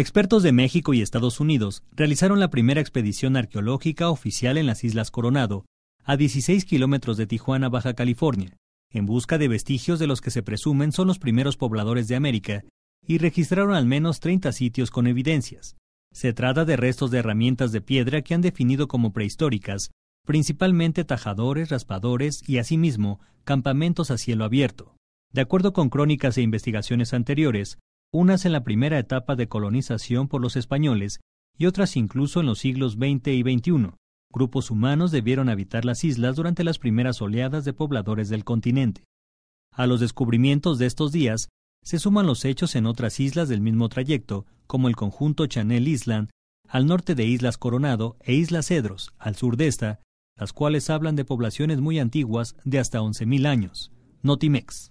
Expertos de México y Estados Unidos realizaron la primera expedición arqueológica oficial en las Islas Coronado, a 16 kilómetros de Tijuana, Baja California, en busca de vestigios de los que se presumen son los primeros pobladores de América, y registraron al menos 30 sitios con evidencias. Se trata de restos de herramientas de piedra que han definido como prehistóricas, principalmente tajadores, raspadores y asimismo campamentos a cielo abierto. De acuerdo con crónicas e investigaciones anteriores, unas en la primera etapa de colonización por los españoles y otras incluso en los siglos XX y XXI. Grupos humanos debieron habitar las islas durante las primeras oleadas de pobladores del continente. A los descubrimientos de estos días se suman los hechos en otras islas del mismo trayecto, como el conjunto Chanel Island, al norte de Islas Coronado e Islas Cedros, al sur de esta, las cuales hablan de poblaciones muy antiguas de hasta 11.000 años. Notimex.